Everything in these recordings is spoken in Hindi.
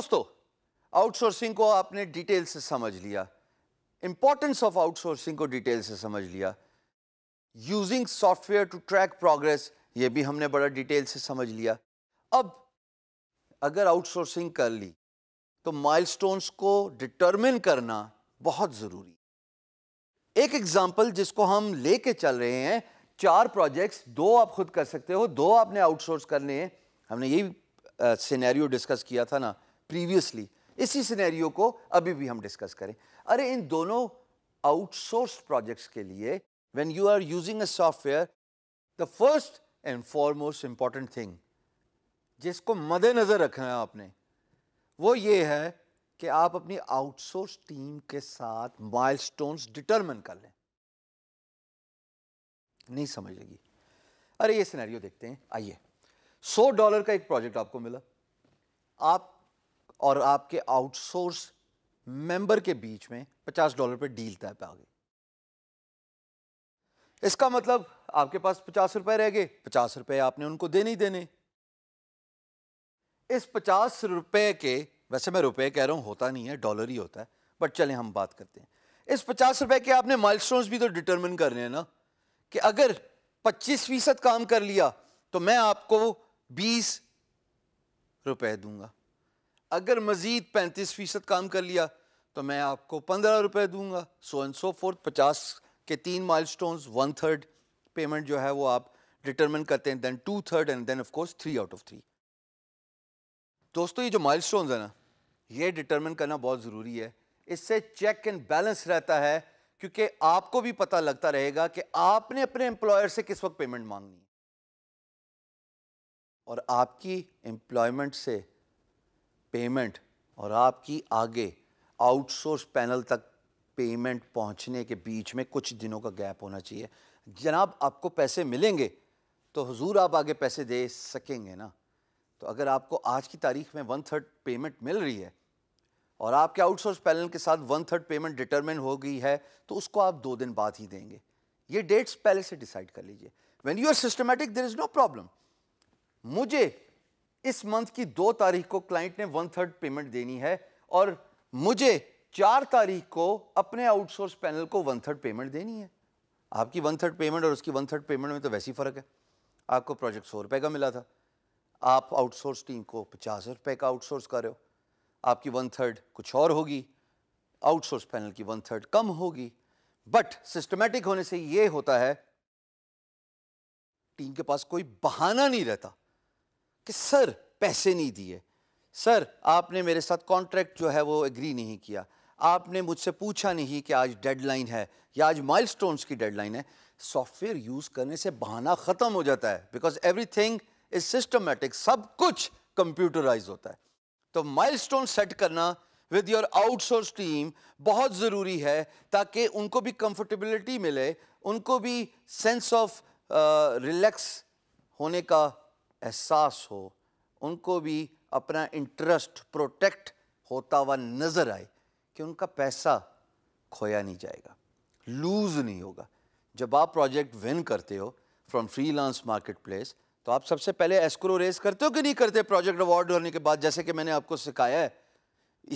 दोस्तों आउटसोर्सिंग को आपने डिटेल से समझ लिया इंपॉर्टेंस ऑफ आउटसोर्सिंग को डिटेल से समझ लिया using software to track progress ये भी हमने बड़ा डिटेल से समझ लिया अब अगर आउटसोर्सिंग कर ली तो माइलस्टोन्स को डिटरमिन करना बहुत ज़रूरी एक एग्जाम्पल जिसको हम लेके चल रहे हैं चार प्रोजेक्ट्स दो आप खुद कर सकते हो दो आपने आउटसोर्स करने हैं हमने यही सिनेरियो डिस्कस किया था ना प्रीवियसली इसी सिनेरियो को अभी भी हम डिस्कस करें अरे इन दोनों आउटसोर्स प्रोजेक्ट्स के लिए when you are using a software the first and foremost important thing जिसको मद्देनज़र रखना है आपने वो ये है कि आप अपनी आउटसोर्स टीम के साथ माइलस्टोन्स डिटरमिन कर लें नहीं समझ लगी अरे ये सिनेरियो देखते हैं आइए सौ डॉलर का एक प्रोजेक्ट आपको मिला आप और आपके आउटसोर्स मेंबर के बीच में 50 डॉलर पे डील तय पा गई इसका मतलब आपके पास पचास रुपए रह गए पचास रुपए आपने उनको देने ही देने इस पचास रुपए के वैसे मैं रुपए कह रहा हूं होता नहीं है डॉलर ही होता है बट चले हम बात करते हैं इस पचास रुपए के आपने माइलस्टोन्स भी तो डिटरमिन करने हैं ना कि अगर पच्चीस फीसद काम कर लिया तो मैं आपको बीस रुपए दूंगा अगर मज़ीद पैंतीस फ़ीसद काम कर लिया तो मैं आपको पंद्रह रुपये दूंगा सो एंड सो फोर्थ पचास के तीन milestone one third payment जो है वो आप डिटरमिन करते हैं two third and then three out of three दोस्तों ये जो माइल स्टोन है ना ये डिटरमिन करना बहुत ज़रूरी है इससे चेक एंड बैलेंस रहता है क्योंकि आपको भी पता लगता रहेगा कि आपने अपने एम्प्लॉयर से किस वक्त पेमेंट मांगनी है और आपकी एम्प्लॉयमेंट से पेमेंट और आपकी आगे आउटसोर्स पैनल तक पेमेंट पहुंचने के बीच में कुछ दिनों का गैप होना चाहिए जनाब आपको पैसे मिलेंगे तो हजूर आप आगे पैसे दे सकेंगे ना तो अगर आपको आज की तारीख में वन थर्ड पेमेंट मिल रही है और आपके आउटसोर्स पैनल के साथ वन थर्ड पेमेंट डिटरमिन हो गई है तो उसको आप दो दिन बाद ही देंगे ये डेट्स पहले से डिसाइड कर लीजिए when you are systematic there is no problem मुझे इस मंथ की दो तारीख को क्लाइंट ने वन थर्ड पेमेंट देनी है और मुझे चार तारीख को अपने आउटसोर्स पैनल को वन थर्ड पेमेंट देनी है आपकी वन थर्ड पेमेंट और उसकी वन थर्ड पेमेंट में तो वैसे ही फ़र्क है आपको प्रोजेक्ट सौ रुपए का मिला था आप आउटसोर्स टीम को पचास रुपए का आउटसोर्स कर रहे हो आपकी वन थर्ड कुछ और होगी आउटसोर्स पैनल की वन थर्ड कम होगी बट सिस्टमेटिक होने से ये होता है टीम के पास कोई बहाना नहीं रहता कि सर पैसे नहीं दिए सर आपने मेरे साथ कॉन्ट्रैक्ट जो है वो एग्री नहीं किया आपने मुझसे पूछा नहीं कि आज डेडलाइन है या आज माइलस्टोन्स की डेडलाइन है सॉफ्टवेयर यूज़ करने से बहाना ख़त्म हो जाता है बिकॉज एवरीथिंग इज सिस्टमेटिक सब कुछ कंप्यूटराइज होता है तो माइलस्टोन सेट करना विद योर आउटसोर्स टीम बहुत ज़रूरी है ताकि उनको भी कंफर्टेबिलिटी मिले उनको भी सेंस ऑफ रिलैक्स होने का एहसास हो उनको भी अपना इंटरेस्ट प्रोटेक्ट होता हुआ नज़र आए कि उनका पैसा खोया नहीं जाएगा लूज़ नहीं होगा जब आप प्रोजेक्ट विन करते हो फ्रॉम फ्रीलांस मार्केट प्लेस तो आप सबसे पहले एस्क्रो रेस करते हो कि नहीं करते प्रोजेक्ट अवार्ड होने के बाद जैसे कि मैंने आपको सिखाया है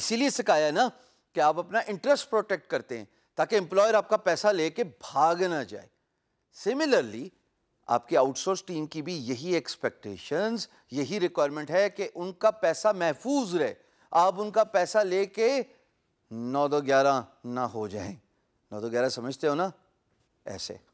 इसीलिए सिखाया है ना कि आप अपना इंटरेस्ट प्रोटेक्ट करते हैं ताकि एम्प्लॉयर आपका पैसा लेके भाग ना जाए सिमिलरली आपकी आउटसोर्स टीम की भी यही एक्सपेक्टेशंस यही रिक्वायरमेंट है कि उनका पैसा महफूज रहे आप उनका पैसा लेके नौ दो ग्यारह ना हो जाए नौ दो ग्यारह समझते हो ना ऐसे